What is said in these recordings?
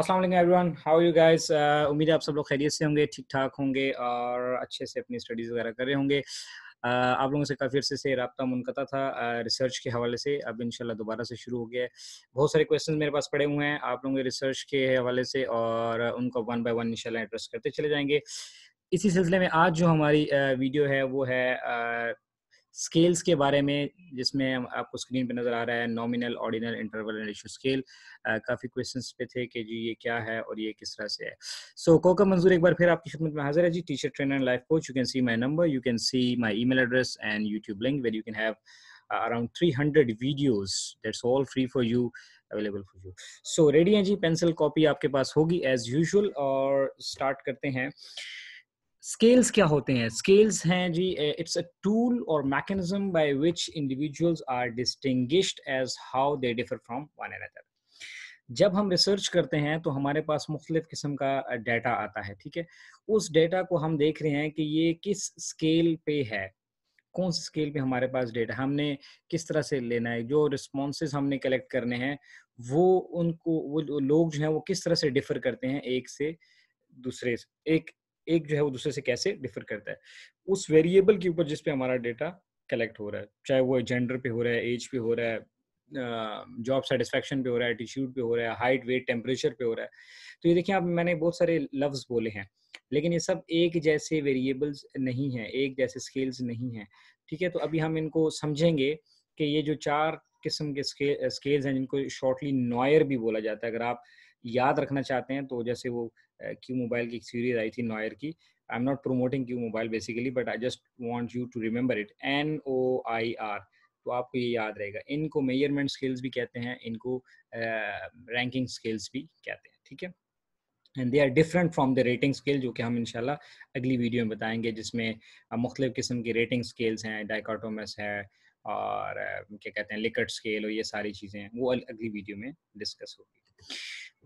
Aslam everyone how you guys उम्मीद है आप सब लोग खैरियत से होंगे ठीक ठाक होंगे और अच्छे से अपनी स्टडीज़ वगैरह कर रहे होंगे uh, आप लोगों से काफ़ी अर्से से रबता मुनकता था रिसर्च uh, के हवाले से अब इनशाला दोबारा से शुरू हो गया है बहुत सारे क्वेश्चन मेरे पास पड़े हुए हैं आप लोगों के रिसर्च के हवाले से और उनको वन बाई वन इंशाल्लाह एड्रेस करते चले जाएंगे इसी सिलसिले में आज जो हमारी वीडियो uh, है वो है uh, स्केल्स के बारे में जिसमें आपको स्क्रीन पे नजर आ रहा है nominal ordinal interval and ratio scale काफ़ी क्वेश्चंस पे थे कि जी ये क्या है और ये किस तरह से है सो so, कोका मंजूर एक बार फिर आपकी खिदमत में हाजिर है जी teacher trainer life coach you can see my number you can see my email address and YouTube link where you can have around 300 videos that's all free for you available for you so ready है जी pencil copy आपके पास होगी as usual और start करते हैं uh, scales क्या होते हैं स्केल्स हैं जी इट्स अ टूल और mechanism by which individuals are distinguished as how they differ from one another जब हम रिसर्च करते हैं तो हमारे पास मुख्तलिफ किस्म का डाटा आता है ठीक है उस डाटा को हम देख रहे हैं कि ये किस स्केल पे है कौन से स्केल पे हमारे पास डेटा हमने किस तरह से लेना है जो रिस्पॉन्सेज हमने कलेक्ट करने हैं वो उनको वो लोग जो हैं वो किस तरह से डिफर करते हैं एक से दूसरे एक एक जो है वो दूसरे से कैसे डिफर करता है उस वेरिएबल के ऊपर जिसपे हमारा डेटा कलेक्ट हो रहा है चाहे वो जेंडर पे हो रहा है एज पे हो रहा है जॉब सेटिस्फेक्शन पे हो रहा है एटीट्यूड पे हो रहा है हाइट वेट टेम्परेचर पे हो रहा है तो ये देखिए आप मैंने बहुत सारे लफ्ज़ बोले हैं लेकिन ये सब एक जैसे वेरिएबल्स नहीं हैं एक जैसे स्केल्स नहीं हैं ठीक है तो अभी हम इनको समझेंगे कि ये जो चार किस्म के स्केल स्केल्स हैं जिनको शॉर्टली नॉयर भी बोला जाता है अगर आप याद रखना चाहते हैं तो जैसे वो क्यू मोबाइल की सीरीज आई थी नॉयर की I am not promoting Q mobile basically but I just want you to remember it N O I R तो आपको ये याद रहेगा इनको मेजरमेंट स्किल्स भी कहते हैं इनको रैंकिंग uh, स्किल्स भी कहते हैं ठीक है and they are different from the rating scale जो कि हम इनशाला अगली वीडियो में बताएंगे जिसमें मुख्तफ किस्म के रेटिंग स्केल्स हैं डाइकाटोमस है और क्या कहते हैं लिकट स्केल और ये सारी चीज़ें हैं वो अगली वीडियो में डिस्कस होगी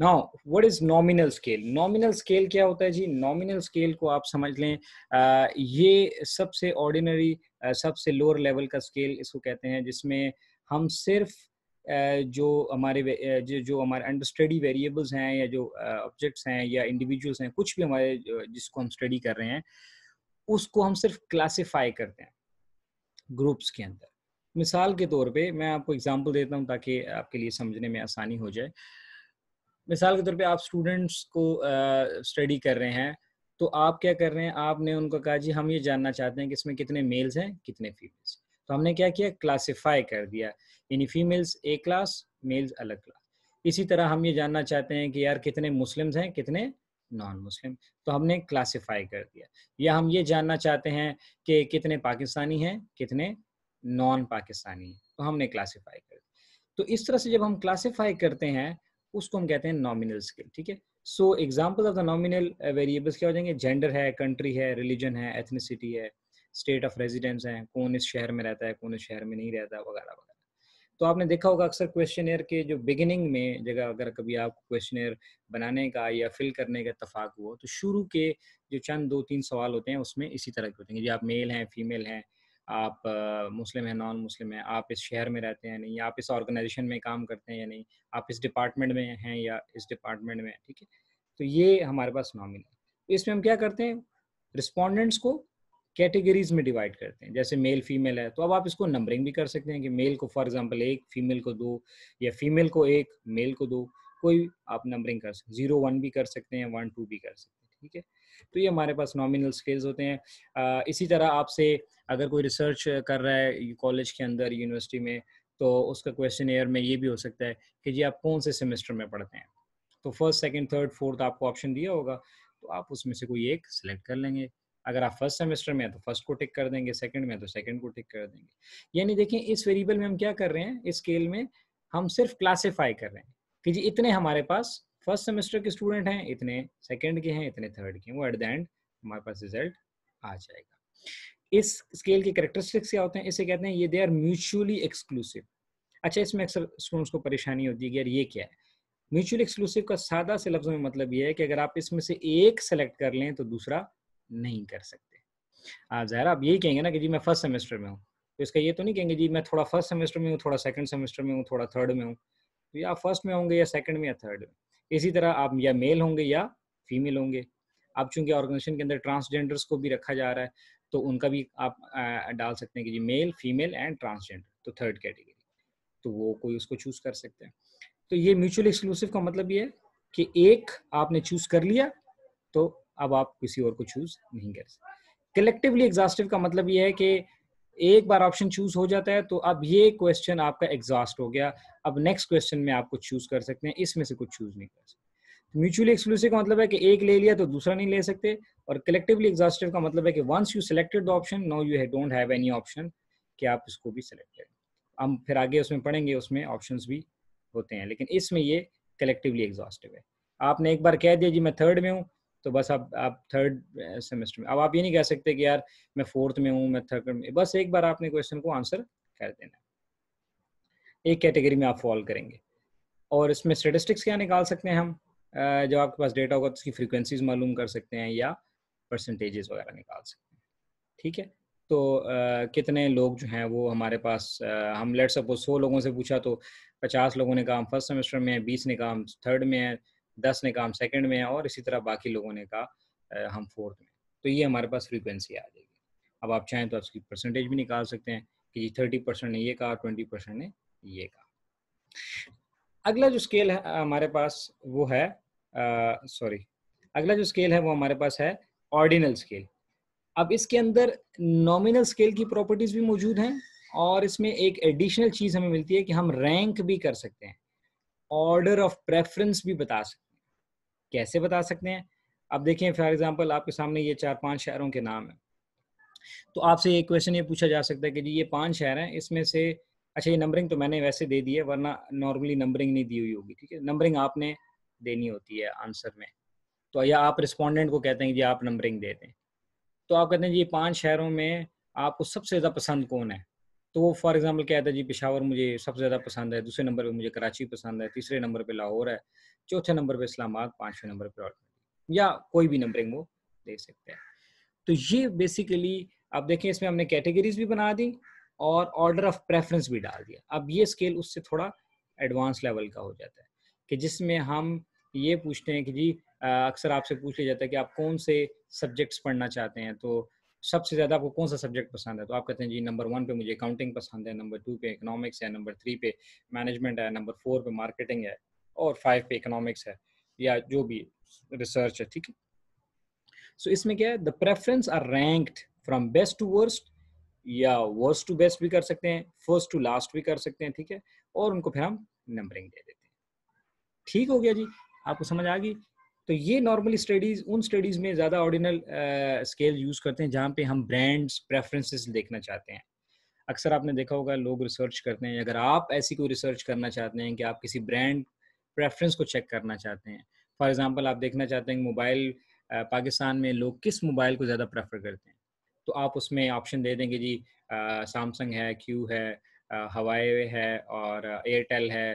now what is nominal scale nominal scale क्या होता है जी नॉमिनल स्केल को आप समझ लें आ, ये सबसे ऑर्डिनरी सबसे लोअर लेवल का स्केल इसको कहते हैं जिसमें हम सिर्फ जो हमारे जो, जो हमारे अंडर स्टडी वेरिएबल्स हैं या जो ऑब्जेक्ट्स हैं या इंडिविजुअल्स हैं कुछ भी हमारे जिसको हम स्टडी कर रहे हैं उसको हम सिर्फ क्लासीफाई करते हैं ग्रुप्स के अंदर मिसाल के तौर पे मैं आपको एग्जांपल देता हूँ ताकि आपके लिए समझने में आसानी हो जाए मिसाल के तौर पे आप स्टूडेंट्स को स्टडी कर रहे हैं तो आप क्या कर रहे हैं आपने उनको कहा जी हम ये जानना चाहते हैं कि इसमें कितने मेल्स हैं कितने फीमेल्स तो हमने क्या किया क्लासीफाई कर दिया यानी फीमेल्स ए क्लास मेल्स अलग क्लास इसी तरह हम ये जानना चाहते हैं कि यार कितने मुस्लिम्स हैं कितने नॉन मुस्लिम तो हमने क्लासीफाई कर दिया या हम ये जानना चाहते हैं कि कितने पाकिस्तानी हैं कितने नॉन पाकिस्तानी हैं तो हमने क्लासीफाई कर दिया तो इस तरह से जब हम क्लासीफाई करते हैं उसको हम कहते हैं नॉमिनल स्किल ठीक है so example of the nominal variables क्या हो जाएंगे जेंडर है कंट्री है रिलीजन है एथनिसिटी है स्टेट ऑफ रेजिडेंस है कौन इस शहर में रहता है कौन इस शहर में नहीं रहता वगैरह वगैरह तो आपने देखा होगा अक्सर क्वेश्चन के जो बिगिनिंग में जगह अगर कभी आप क्वेश्चन बनाने का या फिल करने का इतफाक हुआ तो शुरू के जो चंद दो तीन सवाल होते हैं उसमें इसी तरह के होते हैं जी आप मेल हैं फीमेल हैं आप मुस्लिम हैं नॉन मुस्लिम हैं आप इस शहर में रहते हैं नहीं आप इस ऑर्गेनाइजेशन में काम करते हैं या नहीं आप इस डिपार्टमेंट में हैं या इस डिपार्टमेंट में ठीक है तो ये हमारे पास नॉमिन है तो इसमें हम क्या करते हैं रिस्पॉन्डेंट्स को कैटेगरीज में डिवाइड करते हैं जैसे मेल फीमेल है तो अब आप इसको नंबरिंग भी कर सकते हैं कि मेल को फॉर एग्ज़ाम्पल एक फीमेल को दो या फीमेल को एक मेल को दो कोई आप नंबरिंग कर सकते जीरो वन भी कर सकते हैं वन टू भी कर सकते हैं ठीक है तो ये हमारे पास नॉमिनल स्केल्स होते हैं इसी तरह आपसे अगर कोई रिसर्च कर रहा है कॉलेज के अंदर यूनिवर्सिटी में तो उसका क्वेश्चन एयर में ये भी हो सकता है कि जी आप कौन से सेमेस्टर में पढ़ते हैं तो फर्स्ट सेकेंड थर्ड फोर्थ आपको ऑप्शन दिया होगा तो आप उसमें से कोई एक सिलेक्ट कर लेंगे अगर आप फर्स्ट सेमेस्टर में हैं तो फर्स्ट को टिक कर देंगे सेकंड में तो सेकंड को टिक कर देंगे यानी देखें इस वेरिएबल में हम क्या कर रहे हैं इस स्केल में हम सिर्फ क्लासीफाई कर रहे हैं कि जी इतने हमारे पास फर्स्ट सेमेस्टर के स्टूडेंट हैं इतने सेकेंड के हैं इतने थर्ड के हैं वो एट द एंड हमारे पास रिजल्ट आ जाएगा इस स्केल के करेक्टरिस्टिक्स क्या होते हैं इसे कहते हैं ये दे आर म्यूचुअली एक्सक्लूसिव अच्छा इसमें अक्सर स्टूडेंट्स को परेशानी होती है कि यार ये क्या है म्यूचुअल एक्सक्लूसिव का सादा से लफ्जों में मतलब ये है कि अगर आप इसमें से एक सेलेक्ट कर लें तो दूसरा नहीं कर सकते आप ज़ाहिर आप यही कहेंगे ना कि जी मैं फर्स्ट सेमेस्टर में हूँ तो इसका ये तो नहीं कहेंगे जी मैं थोड़ा फर्स्ट सेमेस्टर में हूँ थोड़ा सेकंड सेमेस्टर में हूँ थोड़ा थर्ड में हूँ तो या फर्स्ट में होंगे या सेकंड में या थर्ड में इसी तरह आप या मेल होंगे या फीमेल होंगे अब चूंकि ऑर्गेनाइजेशन के अंदर ट्रांसजेंडर्स को भी रखा जा रहा है तो उनका भी आप डाल सकते हैं कि जी मेल फीमेल एंड ट्रांसजेंडर तो थर्ड कैटेगरी तो वो कोई उसको चूज कर सकते हैं तो ये म्यूचुअल एक्सक्लूसिव का मतलब ये है कि एक आपने चूज कर लिया तो अब आप किसी और को चूज नहीं कर सकते कलेक्टिवली एग्जास्टिव का मतलब ये है कि एक बार ऑप्शन चूज हो जाता है तो अब ये क्वेश्चन आपका एग्जॉस्ट हो गया अब नेक्स्ट क्वेश्चन में आप कुछ चूज कर सकते हैं इसमें से कुछ चूज नहीं कर सकते म्यूचुअली एक्सक्लूसिव का मतलब है कि एक ले लिया तो दूसरा नहीं ले सकते और कलेक्टिवली एग्जॉस्टिव का मतलब है कि once you selected the option no you don't have any option कि आप इसको भी सिलेक्ट करें हम फिर आगे उसमें पढ़ेंगे उसमें ऑप्शन भी होते हैं लेकिन इसमें ये कलेक्टिवली एग्जॉस्टिव है आपने एक बार कह दिया जी मैं थर्ड में हूँ तो बस अब आप थर्ड सेमेस्टर uh, में अब आप ये नहीं कह सकते कि यार मैं फोर्थ में हूँ मैं थर्ड में बस एक बार आपने क्वेश्चन को आंसर कर देना एक कैटेगरी में आप फॉल करेंगे और इसमें स्टेटिस्टिक्स क्या निकाल सकते हैं हम uh, जब आपके पास डेटा होगा तो उसकी फ्रीक्वेंसीज मालूम कर सकते हैं या परसेंटेजेस वगैरह निकाल सकते हैं ठीक है तो आ, uh, कितने लोग जो हैं वो हमारे पास आ, हम लेट सपोज सौ लोगों से पूछा तो पचास लोगों ने कहा हम फर्स्ट सेमेस्टर में है बीस ने कहा हम थर्ड में है दस ने कहा हम सेकेंड में हैं और इसी तरह बाकी लोगों ने कहा हम फोर्थ में तो ये हमारे पास फ्रीक्वेंसी आ जाएगी अब आप चाहें तो आप उसकी परसेंटेज भी निकाल सकते हैं कि जी थर्टी परसेंट ने ये कहा ट्वेंटी परसेंट ने ये कहा अगला जो स्केल है हमारे पास वो है सॉरी अगला जो स्केल है वो हमारे पास है ऑर्डिनल स्केल अब इसके अंदर नॉमिनल स्केल की प्रॉपर्टीज भी मौजूद हैं और इसमें एक एडिशनल चीज हमें मिलती है कि हम रैंक भी कर सकते हैं ऑर्डर ऑफ प्रेफरेंस भी बता सकते हैं कैसे बता सकते हैं अब देखें फॉर एग्जांपल आपके सामने ये चार पांच शहरों के नाम हैं तो आपसे एक क्वेश्चन ये पूछा जा सकता है कि जी ये पांच शहर हैं इसमें से अच्छा ये नंबरिंग तो मैंने वैसे दे दी है वरना नॉर्मली नंबरिंग नहीं दी हुई होगी ठीक है नंबरिंग आपने देनी होती है आंसर में तो या आप रिस्पोंडेंट को कहते हैं कि आप नंबरिंग दे दें तो आप कहते हैं जी पांच शहरों में आपको सबसे ज़्यादा पसंद कौन है तो वो फॉर एग्जाम्पल क्या आता है जी पिशावर मुझे सबसे ज़्यादा पसंद है दूसरे नंबर पे मुझे कराची पसंद है तीसरे नंबर पे लाहौर है चौथे नंबर पे इस्लामाबाद पाँचवें नंबर पे या कोई भी नंबरिंग वो दे सकते हैं तो ये बेसिकली आप देखें इसमें हमने कैटेगरीज भी बना दी और ऑर्डर ऑफ प्रेफरेंस भी डाल दिया अब ये स्केल उससे थोड़ा एडवांस लेवल का हो जाता है कि जिसमें हम ये पूछते हैं कि जी अक्सर आपसे पूछ लिया जाता है कि आप कौन से सब्जेक्ट्स पढ़ना चाहते हैं तो सबसे ज़्यादा आपको कौन सा सब्जेक्ट पसंद है तो आप कहते हैं जी नंबर वन पे मुझे अकाउंटिंग पसंद है नंबर टू पे इकोनॉमिक्स है नंबर थ्री पे मैनेजमेंट है नंबर फोर पे मार्केटिंग है और फाइव पे इकोनॉमिक्स है या जो भी रिसर्च है ठीक है सो इसमें क्या है the preference are ranked from best to worst या वर्स्ट टू बेस्ट भी कर सकते हैं फर्स्ट टू लास्ट भी कर सकते हैं ठीक है और उनको फिर हम नंबरिंग दे देते हैं ठीक हो गया जी आपको समझ आ गई तो ये नॉर्मली स्टडीज उन स्टडीज में ज़्यादा ऑर्डिनल स्केल यूज़ करते हैं जहाँ पे हम ब्रांड्स प्रेफरेंसेस देखना चाहते हैं अक्सर आपने देखा होगा लोग रिसर्च करते हैं अगर आप ऐसी कोई रिसर्च करना चाहते हैं कि आप किसी ब्रांड प्रेफरेंस को चेक करना चाहते हैं फॉर एग्जाम्पल आप देखना चाहते हैं मोबाइल पाकिस्तान में लोग किस मोबाइल को ज़्यादा प्रेफर करते हैं तो आप उसमें ऑप्शन दे देंगे जी सैमसंग है क्यू है हवाई है और एयरटेल है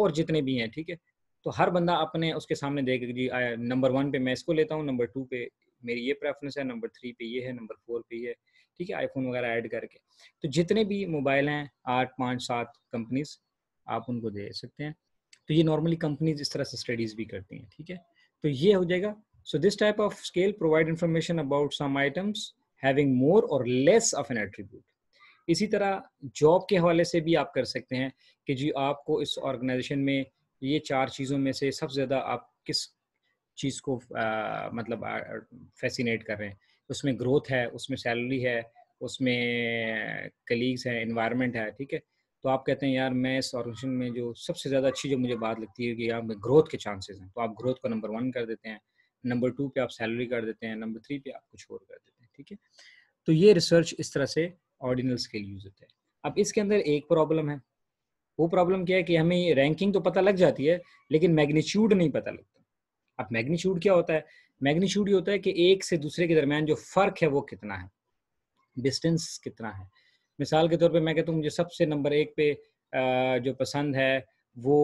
और जितने भी हैं ठीक है तो हर बंदा अपने उसके सामने देखेगा जी नंबर वन पे मैं इसको लेता हूँ नंबर टू पे मेरी ये प्रेफरेंस है नंबर थ्री पे ये है नंबर फोर पे ये ठीक है आईफोन वगैरह ऐड करके तो जितने भी मोबाइल हैं आठ पाँच सात कंपनीज आप उनको दे सकते हैं तो ये नॉर्मली कंपनीज इस तरह से स्टडीज भी करती हैं ठीक है तो ये हो जाएगा so this type of scale provide information about some items having more और लेस ऑफ एन एट्रीब्यूट इसी तरह जॉब के हवाले से भी आप कर सकते हैं कि जी आपको इस ऑर्गेनाइजेशन में ये चार चीज़ों में से सबसे ज़्यादा आप किस चीज़ को आ, मतलब फैसिनेट कर रहे हैं उसमें ग्रोथ है उसमें सैलरी है उसमें कलीग्स हैं इन्वायरमेंट है ठीक है तो आप कहते हैं यार मैं इस ऑर्गेनाइजेशन में जो सबसे ज़्यादा अच्छी जो मुझे बात लगती है कि यार में ग्रोथ के चांसेस हैं तो आप ग्रोथ को नंबर वन कर देते हैं नंबर टू पे आप सैलरी कर देते हैं नंबर थ्री पे आप कुछ और कर देते हैं ठीक है तो ये रिसर्च इस तरह से ऑर्डिनल स्केल यूज होते हैं अब इसके अंदर एक प्रॉब्लम है वो प्रॉब्लम क्या है कि हमें रैंकिंग तो पता लग जाती है लेकिन मैग्नीट्यूड नहीं पता लगता अब मैग्नीट्यूड क्या होता है मैग्नीट्यूड ये होता है कि एक से दूसरे के दरमियान जो फ़र्क है वो कितना है डिस्टेंस कितना है मिसाल के तौर पे मैं कहता हूँ मुझे सबसे नंबर एक पे जो पसंद है वो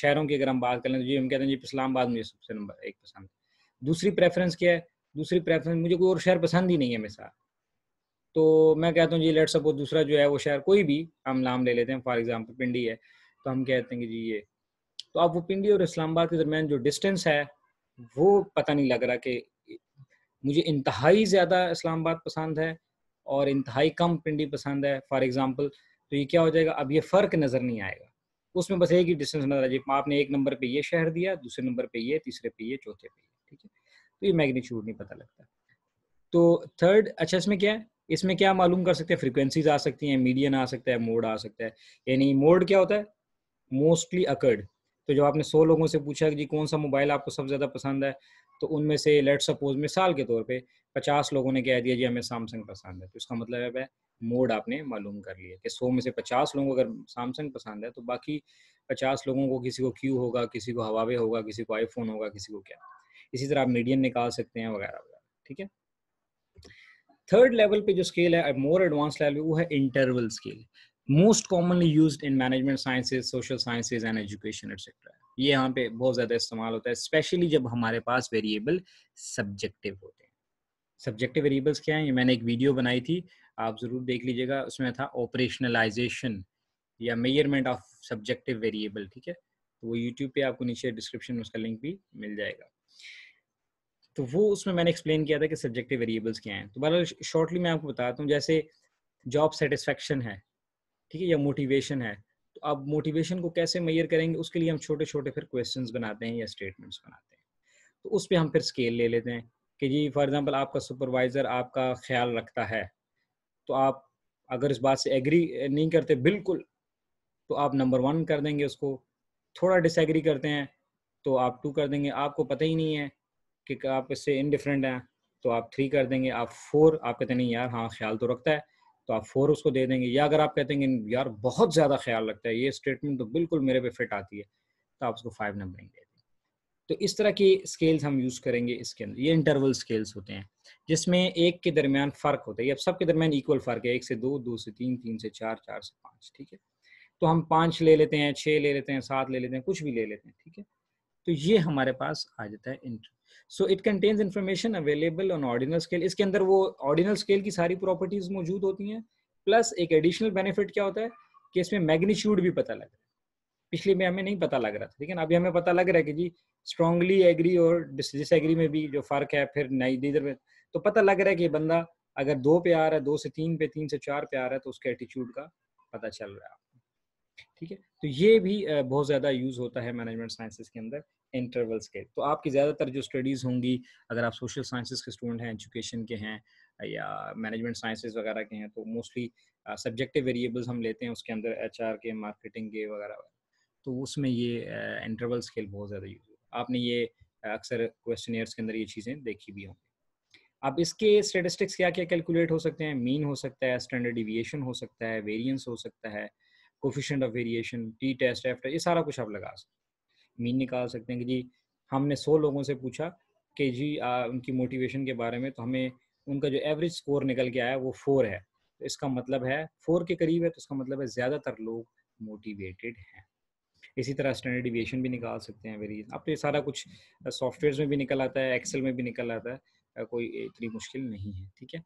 शहरों की अगर हम बात करें तो जी हम कहते हैं जी इस्लामाबाद मुझे सबसे नंबर एक पसंद दूसरी प्रेफरेंस क्या है दूसरी प्रेफरेंस मुझे कोई और शहर पसंद ही नहीं है मिसाल तो मैं कहता हूँ जी लेट सपोज दूसरा जो है वो शहर कोई भी हम नाम ले लेते हैं फॉर एग्जाम्पल पिंडी है तो हम कहते हैं कि जी ये तो आप वो पिंडी और इस्लामाबाद के दरमियान जो डिस्टेंस है वो पता नहीं लग रहा कि मुझे इंतहाई ज़्यादा इस्लामाबाद पसंद है और इंतहाई कम पिंडी पसंद है फॉर एग्ज़ाम्पल तो ये क्या हो जाएगा अब ये फ़र्क नज़र नहीं आएगा उसमें बस एक ही डिस्टेंस नज़र आ जाए आपने एक नंबर पे ये शहर दिया दूसरे नंबर पे ये तीसरे पे ये चौथे पे ये ठीक है तो ये मैग्नीट्यूड नहीं पता लगता तो थर्ड अच्छा इसमें क्या है इसमें क्या मालूम कर सकते हैं फ्रिक्वेंसीज आ सकती हैं मीडियन आ सकता है मोड आ सकता है यानी मोड क्या होता है मोस्टली अकर्ड तो जब आपने सौ लोगों से पूछा कि जी कौन सा मोबाइल आपको सबसे ज़्यादा पसंद है तो उनमें से लेट सपोज मिसाल के तौर पे पचास लोगों ने कह दिया जी हमें सैमसंग पसंद है तो इसका मतलब है मोड आपने मालूम कर लिया कि सौ में से पचास लोगों को अगर सैमसंग पसंद है तो बाकी पचास लोगों को किसी को क्यू होगा किसी को हवावे होगा किसी को आईफोन होगा किसी को क्या इसी तरह आप मीडियम निकाल सकते हैं वगैरह वगैरह ठीक है थर्ड लेवल पे जो स्केल है मोर एडवांस लेवल वो है interval scale most commonly use in management sciences social sciences and education etcetera ये यहाँ पे बहुत ज़्यादा इस्तेमाल होता है स्पेशली जब हमारे पास वेरिएबल सब्जेक्टिव होते हैं सब्जेक्टिव वेरिएबल्स क्या हैं ये मैंने एक वीडियो बनाई थी आप ज़रूर देख लीजिएगा उसमें था ऑपरेशनलाइजेशन या मेजरमेंट ऑफ सब्जेक्टिव वेरिएबल ठीक है तो वो यूट्यूब पे आपको नीचे डिस्क्रिप्शन में उसका लिंक भी मिल जाएगा तो वो उसमें मैंने एक्सप्लेन किया था कि सब्जेक्टिव वेरिएबल्स क्या हैं तो बहरहाल शॉर्टली मैं आपको बताता हूँ जैसे जॉब सेटिस्फेक्शन है ठीक है या मोटिवेशन है तो आप मोटिवेशन को कैसे मैयर करेंगे उसके लिए हम छोटे छोटे फिर क्वेश्चन बनाते हैं या स्टेटमेंट्स बनाते हैं तो उस पर हम फिर स्केल ले लेते हैं कि जी फॉर एग्जाम्पल आपका सुपरवाइज़र आपका ख्याल रखता है तो आप अगर इस बात से एग्री नहीं करते बिल्कुल तो आप नंबर वन कर देंगे उसको थोड़ा डिसएग्री करते हैं तो आप टू कर देंगे आपको पता ही नहीं है कि आप इससे इनडिफरेंट हैं तो आप थ्री कर देंगे आप फोर आप कहते नहीं यार हाँ ख्याल तो रखता है तो आप फोर उसको दे देंगे या अगर आप कहते हैं यार बहुत ज़्यादा ख्याल रखता है ये स्टेटमेंट तो बिल्कुल मेरे पे फिट आती है तो आप उसको फाइव नंबरिंग दे देंगे तो इस तरह की स्केल्स हम यूज़ करेंगे इसके अंदर ये इंटरवल स्केल्स होते हैं जिसमें एक के दरमियान फ़र्क होता है ये अब सब के दरमियान इक्वल फ़र्क है एक से दो दो से तीन तीन से चार चार से पाँच ठीक है तो हम पाँच ले लेते हैं छः ले लेते हैं सात ले लेते हैं कुछ भी ले लेते हैं ठीक है तो ये हमारे पास आ जाता है इंट so it contains information available on ordinal scale इसके अंदर वो ऑर्डिनल स्केल की सारी प्रॉपर्टीज मौजूद होती हैं प्लस एक एडिशनल बेनिफिट क्या होता है कि इसमें मैग्नीट्यूड भी पता लग रहा है पिछले में हमें नहीं पता लग रहा था लेकिन अभी हमें पता लग रहा है कि जी स्ट्रांगली एग्री और डिसएग्री में भी जो फर्क है फिर नई इधर में तो पता लग रहा है कि बंदा अगर दो पे आ रहा है दो से तीन पे तीन से चार पे आ रहा है तो उसके एटीट्यूड का पता चल रहा है आपको ठीक है तो ये भी बहुत ज़्यादा यूज़ होता है मैनेजमेंट साइंसेस के अंदर इंटरवल्स के तो आपकी ज़्यादातर जो स्टडीज़ होंगी अगर आप सोशल साइंसेज के स्टूडेंट हैं एजुकेशन के हैं या मैनेजमेंट साइंसेज वगैरह के हैं तो मोस्टली सब्जेक्टिव वेरिएबल्स हम लेते हैं उसके अंदर एच के मार्केटिंग के वगैरह तो उसमें ये इंटरवल uh, स्केल बहुत ज़्यादा यूज आपने ये अक्सर क्वेश्चनियर्स के अंदर ये चीज़ें देखी भी होंगी अब इसके स्टेटिस्टिक्स क्या क्या कैलकुलेट हो सकते हैं मीन हो सकता है स्टैंडर्ड डिविएशन हो सकता है वेरियंस हो सकता है coefficient of variation T test F ये सारा कुछ आप लगा सकते हैं मीन निकाल सकते हैं कि जी हमने सौ लोगों से पूछा कि जी आ, उनकी मोटिवेशन के बारे में तो हमें उनका जो एवरेज स्कोर निकल के आया वो फोर है तो इसका मतलब है फोर के करीब है तो इसका मतलब है ज़्यादातर लोग मोटिवेटेड हैं इसी तरह स्टैंडर्ड डिविएशन भी निकाल सकते हैं वेरी अब तो ये सारा कुछ सॉफ्टवेयर में भी निकल आता है एक्सेल में भी निकल आता है कोई इतनी मुश्किल नहीं है ठीक है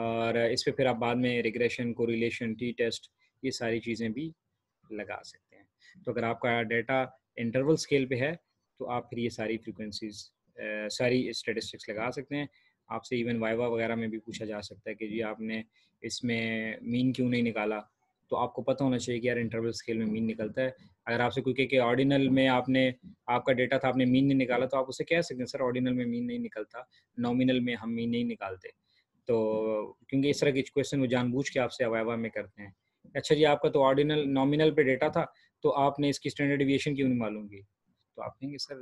और इस पर फिर आप बाद में रिग्रेशन को टी टेस्ट ये सारी चीज़ें भी लगा सकते हैं तो अगर आपका डाटा इंटरवल स्केल पे है तो आप फिर ये सारी फ्रिक्वेंसीज सारी स्टेटिस्टिक्स लगा सकते हैं आपसे इवन वाइवा वगैरह में भी पूछा जा सकता है कि जी आपने इसमें मीन क्यों नहीं निकाला तो आपको पता होना चाहिए कि यार इंटरवल स्केल में मीन निकलता है अगर आपसे कोई कह के ऑर्डिनल में आपने आपका डेटा था आपने मीन नहीं निकाला तो आप उसे कह सकते हैं सर ऑर्डिनल में मीन नहीं निकलता नॉमिनल में हम मीन नहीं निकालते तो क्योंकि इस तरह के क्वेश्चन वो जानबूझ के आपसे अवैवा में करते हैं अच्छा जी आपका तो ऑर्डिनल नॉमिनल पे डेटा था तो आपने इसकी स्टैंडर्ड एविएशन क्यों नहीं मालूम की तो आप कहेंगे सर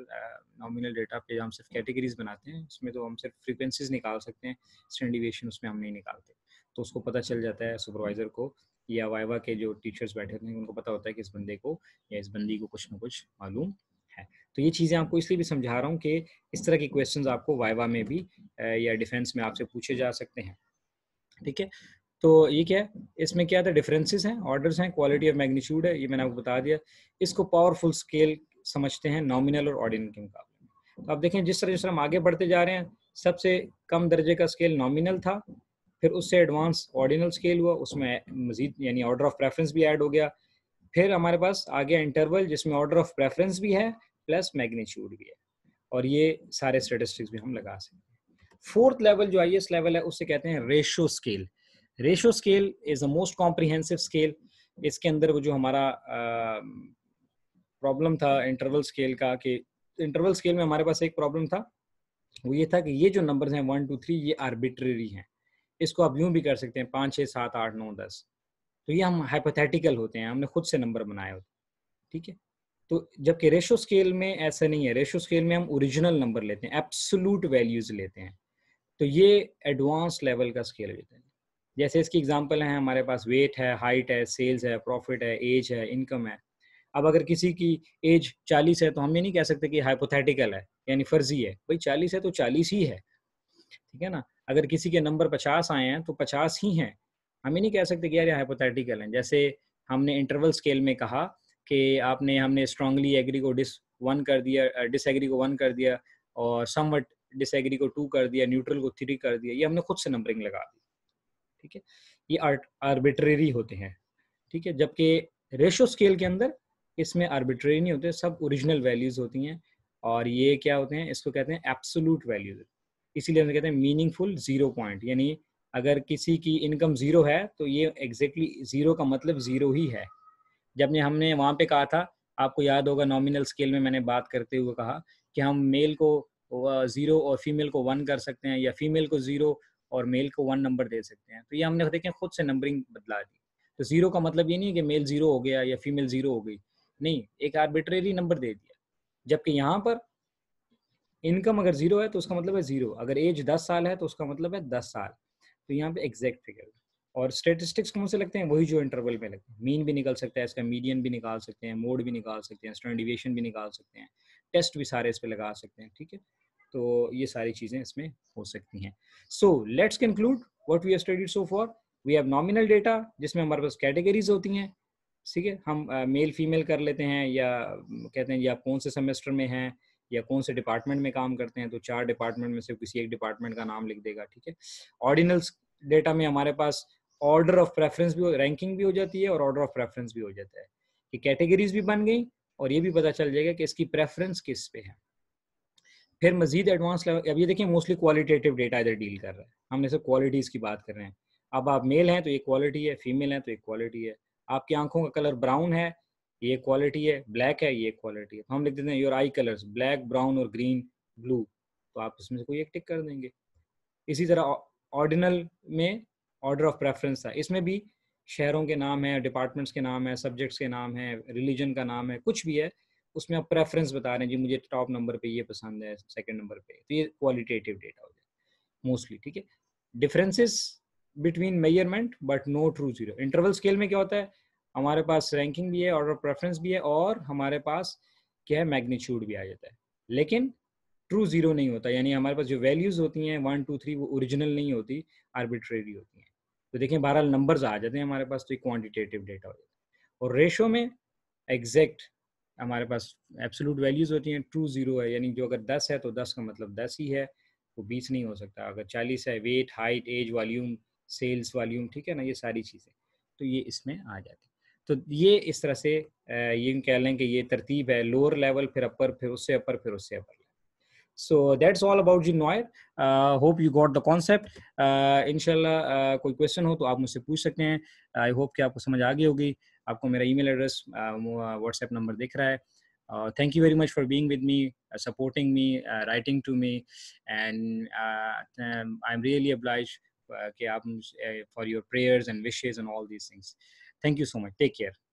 नॉमिनल डेटा पे हम सिर्फ कैटेगरीज बनाते हैं उसमें तो हम सिर्फ फ्रीक्वेंसीज निकाल सकते हैं स्टैंडर्ड उसमें हम नहीं निकालते तो उसको पता चल जाता है सुपरवाइजर को या वाइवा के जो टीचर्स बैठे होते हैं उनको पता होता है कि इस बंदे को या इस बंदी को कुछ ना कुछ मालूम है तो ये चीज़ें आपको इसलिए भी समझा रहा हूँ कि इस तरह के क्वेश्चन आपको वाइवा में भी या डिफेंस में आपसे पूछे जा सकते हैं ठीक है तो ये क्या है इसमें क्या था डिफरेंसेस हैं ऑर्डर्स हैं क्वालिटी ऑफ मैग्नीट्यूड है ये मैंने आपको बता दिया इसको पावरफुल स्केल समझते हैं नॉमिनल और ऑर्डिनल के मुकाबले तो आप देखें जिस तरह जिस तरह हम आगे बढ़ते जा रहे हैं सबसे कम दर्जे का स्केल नॉमिनल था फिर उससे एडवांस ऑर्डिनल स्केल हुआ उसमें मजीद यानी ऑर्डर ऑफ प्रेफरेंस भी ऐड हो गया फिर हमारे पास आ गया इंटरवल जिसमें ऑर्डर ऑफ प्रेफरेंस भी है प्लस मैग्नीट्यूड भी है और ये सारे स्टेटिस्टिक्स भी हम लगा सकते हैं फोर्थ लेवल जो आई एस लेवल है उसे कहते हैं ratio scale ratio scale is a most comprehensive scale इसके अंदर वो जो हमारा प्रॉब्लम था इंटरवल स्केल का कि इंटरवल स्केल में हमारे पास एक प्रॉब्लम था वो ये था कि ये जो नंबर्स हैं वन टू थ्री ये आर्बिट्रेरी हैं इसको आप यूं भी कर सकते हैं पाँच छः सात आठ नौ दस तो ये हम हाइपोथेटिकल होते हैं हमने खुद से नंबर बनाए होते हैं ठीक है तो जबकि रेशो स्केल में ऐसा नहीं है रेशो स्केल में हम ओरिजिनल नंबर लेते हैं एप्सोलूट वैल्यूज लेते हैं तो ये एडवांस लेवल का स्केल लेते हैं जैसे इसकी एग्जाम्पल हैं हमारे पास वेट है हाइट है सेल्स है प्रॉफिट है एज है इनकम है अब अगर किसी की एज चालीस है तो हम ये नहीं कह सकते कि हाइपोथेटिकल है यानी फर्जी है भाई चालीस है तो चालीस ही है ठीक है ना अगर किसी के नंबर पचास आए हैं तो पचास ही हैं हम ये नहीं कह सकते कि यार हाइपोथेटिकल हैं जैसे हमने इंटरवल स्केल में कहा कि आपने हमने स्ट्रांगली एग्री को डिस वन कर दिया डिसएग्री को वन कर दिया और समवट डिसएग्री को टू कर दिया न्यूट्रल को थ्री कर दिया ये हमने खुद से नंबरिंग लगा दी ठीक है ये आर्बिट्रेरी होते हैं ठीक है जबकि रेशो स्केल के अंदर इसमें आर्बिट्रेरी नहीं होते सब ओरिजिनल वैल्यूज होती हैं और ये क्या होते हैं इसको कहते हैं एप्सोलूट वैल्यूज इसीलिए हम कहते हैं मीनिंगफुल जीरो पॉइंट यानी अगर किसी की इनकम ज़ीरो है तो ये एग्जैक्टली exactly ज़ीरो का मतलब ज़ीरो ही है जब ने हमने वहाँ पे कहा था आपको याद होगा नॉमिनल स्केल में मैंने बात करते हुए कहा कि हम मेल को ज़ीरो और फीमेल को वन कर सकते हैं या फीमेल को ज़ीरो और मेल को वन नंबर दे सकते हैं तो ये हमने देखें खुद से नंबरिंग बदला दी तो जीरो का मतलब ये नहीं है कि मेल जीरो हो गया या फीमेल जीरो हो गई नहीं एक आर्बिट्रेरी नंबर दे दिया जबकि यहाँ पर इनकम अगर जीरो है तो उसका मतलब है जीरो अगर एज दस साल है तो उसका मतलब है दस साल तो यहाँ पे एग्जैक्ट फिगर और स्टेटिस्टिक्स कौन से लगते हैं वही जो इंटरवल में लगते हैं मीन भी निकल सकता है इसका मीडियन भी निकाल सकते हैं मोड भी निकाल सकते हैं स्टैंड भी निकाल सकते हैं टेस्ट भी सारे इस पर लगा सकते हैं ठीक है तो ये सारी चीज़ें इसमें हो सकती हैं so let's conclude what we studied so far we have nominal data जिसमें हमारे पास कैटेगरीज होती हैं ठीक है हम मेल uh, फीमेल कर लेते हैं या कहते हैं या कौन से सेमेस्टर में हैं या कौन से डिपार्टमेंट में काम करते हैं तो चार डिपार्टमेंट में से किसी एक डिपार्टमेंट का नाम लिख देगा ठीक है ऑर्डिनल्स डेटा में हमारे पास ऑर्डर ऑफ प्रेफरेंस भी रैंकिंग भी हो जाती है और ऑर्डर ऑफ प्रेफरेंस भी हो जाता है कि कैटेगरीज भी बन गई और ये भी पता चल जाएगा कि इसकी प्रेफरेंस किस पे है फिर मजीद एडवांस लेवल अब ये देखिए मोस्टली क्वालिटेटिव डेटा इधर डील कर रहा है हम इसे क्वालिटीज़ की बात कर रहे हैं अब आप मेल हैं तो ये क्वालिटी है फीमेल हैं तो एक क्वालिटी है आपकी आंखों का कलर ब्राउन है ये क्वालिटी है ब्लैक है ये क्वालिटी है हम लिख देते हैं your eye colours black brown और ग्रीन ब्लू तो आप इसमें से कोई एक टिक कर देंगे इसी तरह ऑर्डिनल में ऑर्डर ऑफ प्रेफरेंस था इसमें भी शहरों के नाम है डिपार्टमेंट्स के नाम है सब्जेक्ट्स के नाम है रिलीजन का नाम है कुछ भी है उसमें आप प्रेफरेंस बता रहे हैं जी मुझे टॉप नंबर पे ये पसंद है सेकंड नंबर पे तो ये क्वालिटेटिव डेटा हो जाए मोस्टली ठीक है differences between measurement but no true zero interval scale में क्या होता है हमारे पास रैंकिंग भी है ऑर्डर प्रेफरेंस भी है और हमारे पास क्या है मैग्नीट्यूड भी आ जाता है लेकिन ट्रू जीरो नहीं होता यानी हमारे पास जो वैल्यूज़ होती हैं वन टू थ्री वो ओरिजिनल नहीं होती आर्बिट्रेरी होती हैं तो देखें बहरहाल नंबर्स आ जाते हैं हमारे पास तो ये क्वान्टिटेटिव डेटा हो जाता है और रेशो में एग्जैक्ट हमारे पास एब्सोलूट वैल्यूज़ होती हैं ट्रू ज़ीरो है यानी जो अगर दस है तो दस का मतलब दस ही है वो बीस नहीं हो सकता अगर चालीस है weight height age volume sales volume ठीक है ना ये सारी चीज़ें तो ये इसमें आ जाती तो ये इस तरह से ये कह लें कि ये तरतीब है लोअर लेवल फिर अपर फिर उससे अपर फिर उससे upper so that's all about the noir hope you got the concept इनशाला कोई क्वेश्चन हो तो आप मुझसे पूछ सकते हैं आई होप कि आपको समझ आ गई होगी आपको मेरा ईमेल एड्रेस व्हाट्सएप नंबर दिख रहा है thank you very much for being with me supporting me writing to me and I am really obliged कि आप for your prayers and wishes and all these things thank you so much take care